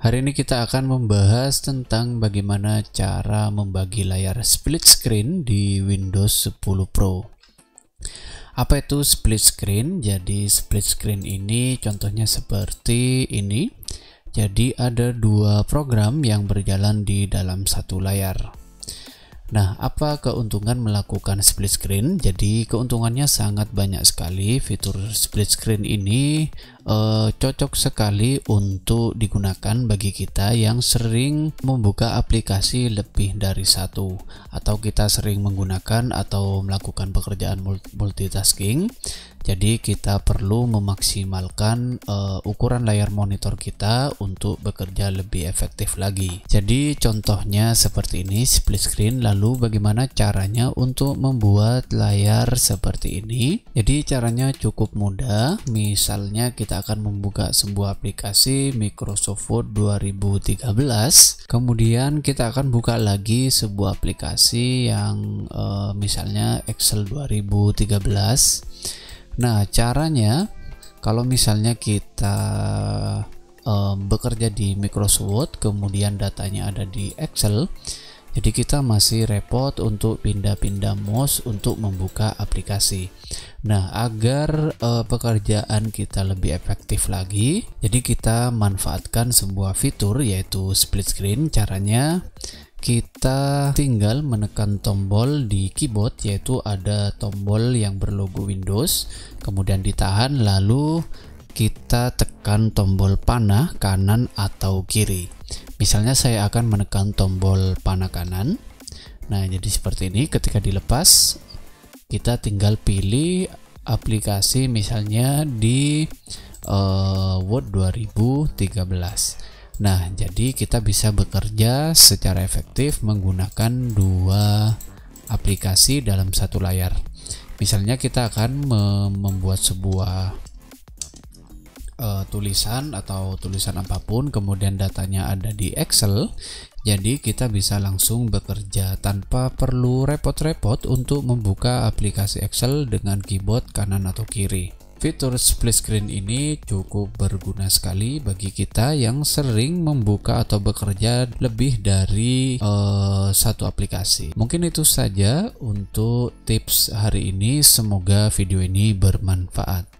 Hari ini kita akan membahas tentang bagaimana cara membagi layar split screen di Windows 10 Pro. Apa itu split screen? Jadi split screen ini contohnya seperti ini. Jadi ada dua program yang berjalan di dalam satu layar. Nah, apa keuntungan melakukan split screen? Jadi, keuntungannya sangat banyak sekali. Fitur split screen ini eh, cocok sekali untuk digunakan bagi kita yang sering membuka aplikasi lebih dari satu, atau kita sering menggunakan atau melakukan pekerjaan multitasking. Jadi kita perlu memaksimalkan uh, ukuran layar monitor kita untuk bekerja lebih efektif lagi. Jadi contohnya seperti ini split screen lalu bagaimana caranya untuk membuat layar seperti ini? Jadi caranya cukup mudah. Misalnya kita akan membuka sebuah aplikasi Microsoft Word 2013. Kemudian kita akan buka lagi sebuah aplikasi yang uh, misalnya Excel 2013. Nah, caranya kalau misalnya kita um, bekerja di Microsoft Word, kemudian datanya ada di Excel, jadi kita masih repot untuk pindah-pindah mouse untuk membuka aplikasi. Nah, agar uh, pekerjaan kita lebih efektif lagi, jadi kita manfaatkan sebuah fitur yaitu split screen. Caranya kita tinggal menekan tombol di keyboard yaitu ada tombol yang berlogo Windows kemudian ditahan lalu kita tekan tombol panah kanan atau kiri misalnya saya akan menekan tombol panah kanan nah jadi seperti ini ketika dilepas kita tinggal pilih aplikasi misalnya di uh, Word 2013 Nah, jadi kita bisa bekerja secara efektif menggunakan dua aplikasi dalam satu layar. Misalnya kita akan membuat sebuah uh, tulisan atau tulisan apapun, kemudian datanya ada di Excel. Jadi kita bisa langsung bekerja tanpa perlu repot-repot untuk membuka aplikasi Excel dengan keyboard kanan atau kiri. Fitur split screen ini cukup berguna sekali bagi kita yang sering membuka atau bekerja lebih dari uh, satu aplikasi. Mungkin itu saja untuk tips hari ini. Semoga video ini bermanfaat.